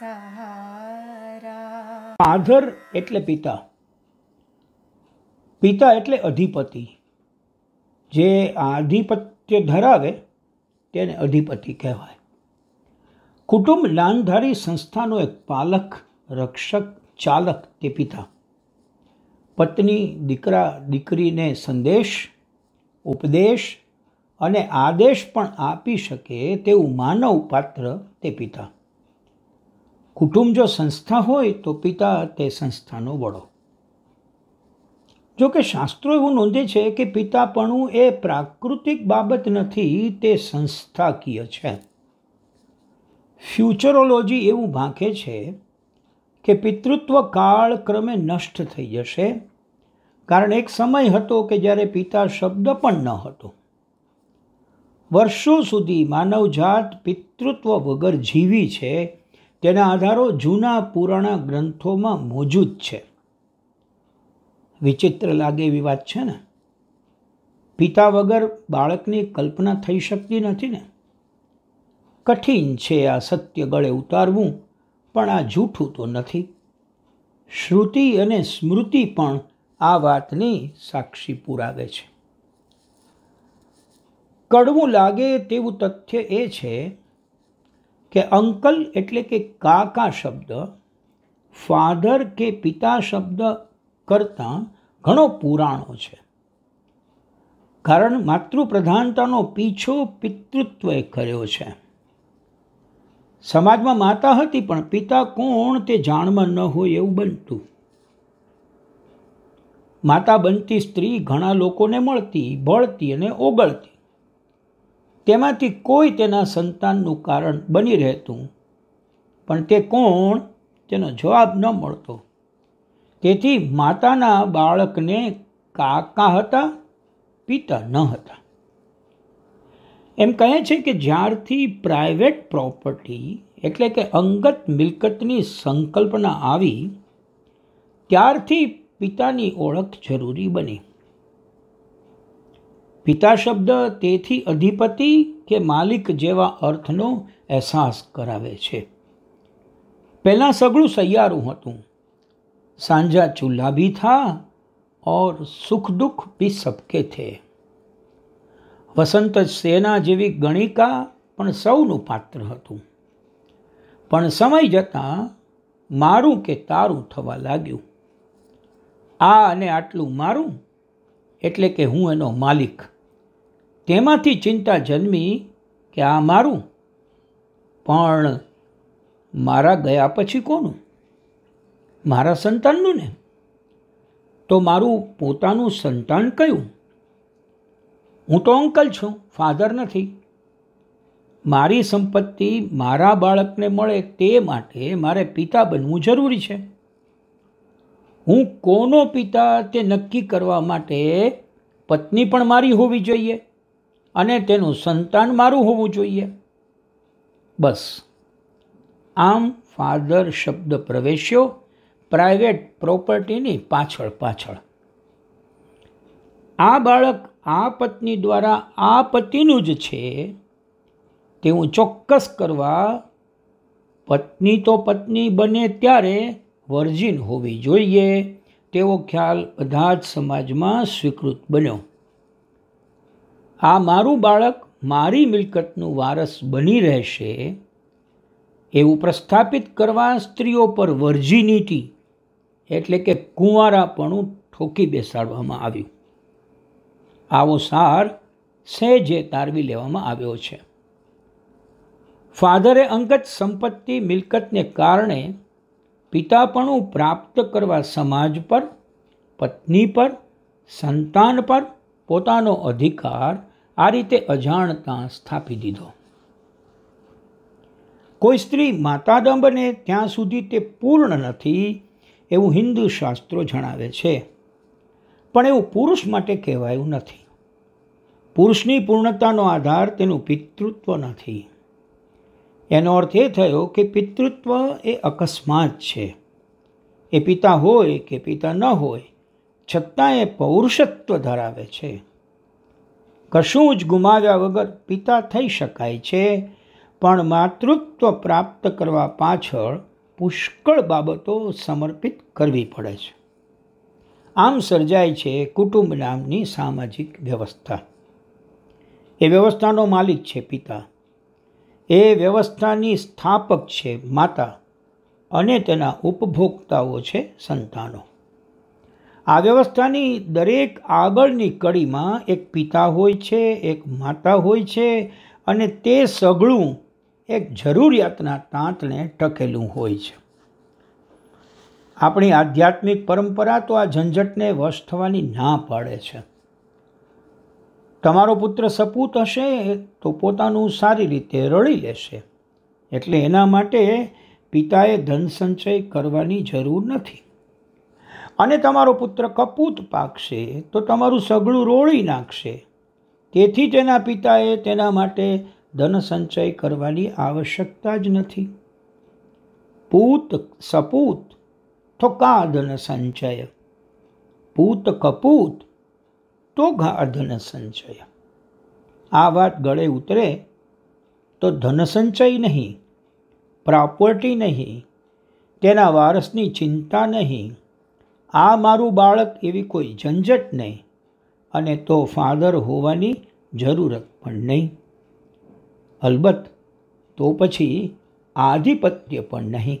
father એટલે પિતા પિતા એટલે અધિપતિ જે આધિપત્ય ધરાવે તેને અધિપતિ કહેવાય કુટુંબ લાનધારી સંસ્થાનો એક પાલક રક્ષક ચાલક તે પિતા પત્ની દીકરા દીકરીને સંદેશ ઉપદેશ અને આદેશ પણ આપી શકે તેવું માનવ પાત્ર તે પિતા કુટુંબ જો સંસ્થા હોય તો પિતા તે સંસ્થાનો વડો જોકે શાસ્ત્રો એવું નોંધે છે કે પિતાપણું એ પ્રાકૃતિક બાબત નથી તે સંસ્થાકીય છે ફ્યુચરોલોજી એવું ભાંખે છે કે પિતૃત્વ કાળ ક્રમે નષ્ટ થઈ જશે કારણ એક સમય હતો કે જ્યારે પિતા શબ્દ પણ ન હતો વર્ષો સુધી માનવજાત પિતૃત્વ વગર જીવી છે તેના આધારો જૂના પુરાણા ગ્રંથોમાં મોજૂદ છે વિચિત્ર લાગે એવી વાત છે ને પિતા વગર બાળકની કલ્પના થઈ શકતી નથી ને કઠિન છે આ સત્ય ગળે ઉતારવું પણ આ જૂઠું તો નથી શ્રુતિ અને સ્મૃતિ પણ આ વાતની સાક્ષી પુરાવે છે કડવું લાગે તેવું તથ્ય એ છે કે અંકલ એટલે કે કાકા શબ્દ ફાધર કે પિતા શબ્દ કરતાં ઘણો પુરાણો છે કારણ માતૃપ્રધાનતાનો પીછો પિતૃત્વએ કર્યો છે સમાજમાં માતા હતી પણ પિતા કોણ તે જાણમાં ન હોય એવું બનતું માતા બનતી સ્ત્રી ઘણા લોકોને મળતી ભળતી અને ઓગળતી તેમાંથી કોઈ તેના સંતાનનું કારણ બની રહેતું પણ તે કોણ તેનો જવાબ ન મળતો તેથી માતાના બાળકને કાકા હતા પિતા ન હતા એમ કહે છે કે જ્યારથી પ્રાઇવેટ પ્રોપર્ટી એટલે કે અંગત મિલકતની સંકલ્પના આવી ત્યારથી પિતાની ઓળખ જરૂરી બની પિતા શબ્દ તેથી અધિપતિ કે માલિક જેવા અર્થનો અહેસાસ કરાવે છે પહેલાં સગળું સૈયારું હતું સાંજા ચૂલ્હા ભી થા ઓર સુખ દુઃખ ભી સબકે થે વસંત સેના જેવી ગણિકા પણ સૌનું પાત્ર હતું પણ સમય જતાં મારું કે તારું થવા લાગ્યું આ અને આટલું મારું એટલે કે હું એનો માલિક તેમાંથી ચિંતા જન્મી કે આ મારું પણ મારા ગયા પછી કોનું મારા સંતાનનું ને તો મારું પોતાનું સંતાન કયું હું તો અંકલ છું ફાધર નથી મારી સંપત્તિ મારા બાળકને મળે તે માટે મારે પિતા બનવું જરૂરી છે હું કોનો પિતા તે નક્કી કરવા માટે પત્ની પણ મારી હોવી જોઈએ અને તેનું સંતાન મારું હોવું જોઈએ બસ આમ ફાધર શબ્દ પ્રવેશ્યો પ્રાઇવેટ પ્રોપર્ટીની પાછળ પાછળ આ બાળક આ પત્ની દ્વારા આ પતિનું જ છે તેવું ચોક્કસ કરવા પત્ની તો પત્ની બને ત્યારે વર્જિન હોવી જોઈએ તેવો ખ્યાલ બધા જ સમાજમાં સ્વીકૃત બન્યો આ મારું બાળક મારી મિલકતનું વારસ બની રહેશે એવું પ્રસ્થાપિત કરવા સ્ત્રીઓ પર વર્જિનિટી એટલે કે કુંવારાપણું ઠોકી બેસાડવામાં આવ્યું આવો સાર સહેજે તારવી લેવામાં આવ્યો છે ફાધરે અંગત સંપત્તિ મિલકતને કારણે પિતાપણું પ્રાપ્ત કરવા સમાજ પર પત્ની પર સંતાન પર પોતાનો અધિકાર આ રીતે અજાણતા સ્થાપી દીધો કોઈ સ્ત્રી માતાદમ બને ત્યાં સુધી તે પૂર્ણ નથી એવું હિન્દુ શાસ્ત્રો જણાવે છે પણ એવું પુરુષ માટે કહેવાયું નથી પુરુષની પૂર્ણતાનો આધાર તેનું પિતૃત્વ નથી એનો અર્થ એ થયો કે પિતૃત્વ એ અકસ્માત છે એ પિતા હોય કે પિતા ન હોય છતાં એ પૌરુષત્વ ધરાવે છે કશું જ ગુમાવ્યા વગર પિતા થઈ શકાય છે પણ માતૃત્વ પ્રાપ્ત કરવા પાછળ પુષ્કળ બાબતો સમર્પિત કરવી પડે છે આમ સર્જાય છે કુટુંબ નામની સામાજિક વ્યવસ્થા એ વ્યવસ્થાનો માલિક છે પિતા એ વ્યવસ્થાની સ્થાપક છે માતા અને તેના ઉપભોક્તાઓ છે સંતાનો આ વ્યવસ્થાની દરેક આગળની કડીમાં એક પિતા હોય છે એક માતા હોય છે અને તે સગળું એક જરૂરિયાતના તાંતને ટકેલું હોય છે આપણી આધ્યાત્મિક પરંપરા તો આ ઝંઝટને વશ થવાની ના પાડે છે તમારો પુત્ર સપૂત હશે તો પોતાનું સારી રીતે રળી લેશે એટલે એના માટે પિતાએ ધન સંચય કરવાની જરૂર નથી અને તમારો પુત્ર કપૂત પાકશે તો તમારું સગળું રોળી નાખશે તેથી તેના પિતાએ તેના માટે ધન સંચય કરવાની આવશ્યકતા જ નથી પૂત સપૂત તો કા ધન સંચય પૂત કપૂત તો ઘા ધન સંચય આ વાત ગળે ઉતરે તો ધન સંચય નહીં પ્રોપર્ટી નહીં તેના વારસની ચિંતા નહીં આ મારું બાળક એવી કોઈ ઝંઝટ નહીં અને તો ફાધર હોવાની જરૂરત પણ નહીં અલબત્ત તો પછી આધિપત્ય પણ નહીં